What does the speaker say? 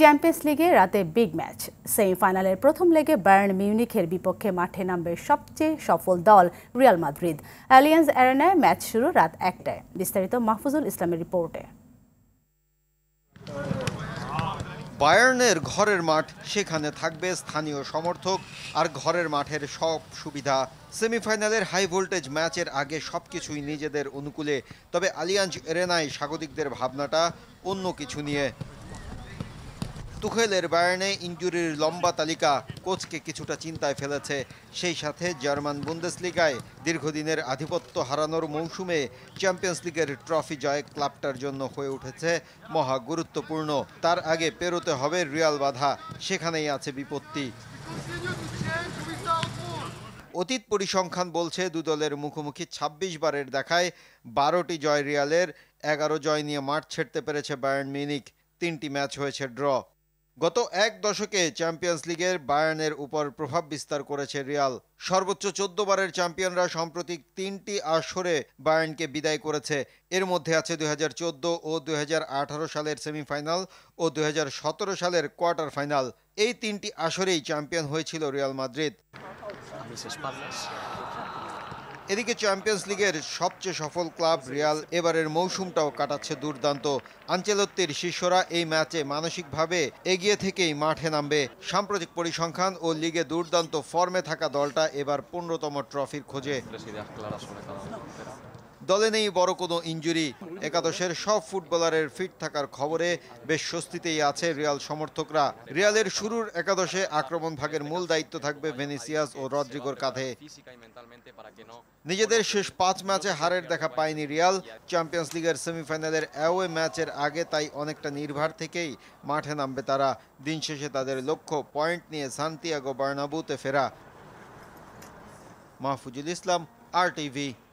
champions লিগে রাতে big match সেমিফাইনালের প্রথম লেগে বায়ার্ন মিউনিখের বিপক্ষে মাঠে নামবে সবচেয়ে সফল দল রিয়াল মাদ্রিদ অ্যালিয়েন্স অ্যারেনায় ম্যাচ শুরু রাত একটায় বিস্তারিত মাহফুজুল ইসলামের রিপোর্টে বায়ার্নের ঘরের মাঠ সেখানে থাকবে স্থানীয় সমর্থক আর ঘরের মাঠের সব সুবিধা সেমিফাইনালের হাই ভোল্টেজ ম্যাচের আগে সব কিছুই নিজেদের অনুকূলে তবে আলিয়াঞ্জ এরেনায় স্বাগতিকদের ভাবনাটা অন্য কিছু নিয়ে তুখেলের বায়ার্নে ইঞ্জুরির লম্বা তালিকা কোচকে কিছুটা চিন্তায় ফেলেছে সেই সাথে জার্মান লিগায় দীর্ঘদিনের আধিপত্য হারানোর মৌসুমে চ্যাম্পিয়ন্স লিগের ট্রফি জয় ক্লাবটার জন্য হয়ে উঠেছে মহা গুরুত্বপূর্ণ তার আগে পেরোতে হবে রিয়াল বাধা সেখানেই আছে বিপত্তি অতীত পরিসংখ্যান বলছে দুদলের মুখোমুখি ২৬ বারের দেখায় বারোটি জয় রিয়ালের এগারো জয় নিয়ে মাঠ ছেড়তে পেরেছে বায়ার্ন মিউনিক তিনটি ম্যাচ হয়েছে ড্র গত এক দশকে চ্যাম্পিয়ন্স লিগের বায়ার্নের উপর প্রভাব বিস্তার করেছে রিয়াল সর্বোচ্চ চোদ্দ বারের চ্যাম্পিয়নরা সম্প্রতি তিনটি আসরে বায়ার্নকে বিদায় করেছে এর মধ্যে আছে দুই ও দুই সালের সেমিফাইনাল ও দুই সালের কোয়ার্টার ফাইনাল এই তিনটি আসরেই চ্যাম্পিয়ন হয়েছিল রিয়াল মাদ্রিদ এদিকে চ্যাম্পিয়ন্স লিগের সবচেয়ে সফল ক্লাব রিয়াল এবারের মৌসুমটাও কাটাচ্ছে দুর্দান্ত আঞ্চেলত্বের শিষ্যরা এই ম্যাচে মানসিকভাবে এগিয়ে থেকেই মাঠে নামবে সাম্প্রতিক পরিসংখ্যান ও লিগে দুর্দান্ত ফর্মে থাকা দলটা এবার পনেরোতম ট্রফির খোঁজে দলে নেই বড় কোনো ইঞ্জুরি একাদশের সব ফুটবলারের ফিট থাকার খবরে বেশ স্বস্তিতেই আছে রিয়াল সমর্থকরা রিয়ালের শুরুর একাদশে আক্রমণ ভাগের মূল দায়িত্ব থাকবে ভেনিসিয়াস ও রদ্রিগোর কাঁধে নিজেদের শেষ পাঁচ ম্যাচে হারের দেখা পায়নি রিয়াল চ্যাম্পিয়ন্স লিগের সেমিফাইনালের অ্যাওয়ে ম্যাচের আগে তাই অনেকটা নির্ভার থেকেই মাঠে নামবে তারা দিন শেষে তাদের লক্ষ্য পয়েন্ট নিয়ে সান্তিয়াগো বার্নাবুতে ফেরা মাহফুজুল ইসলাম আর টিভি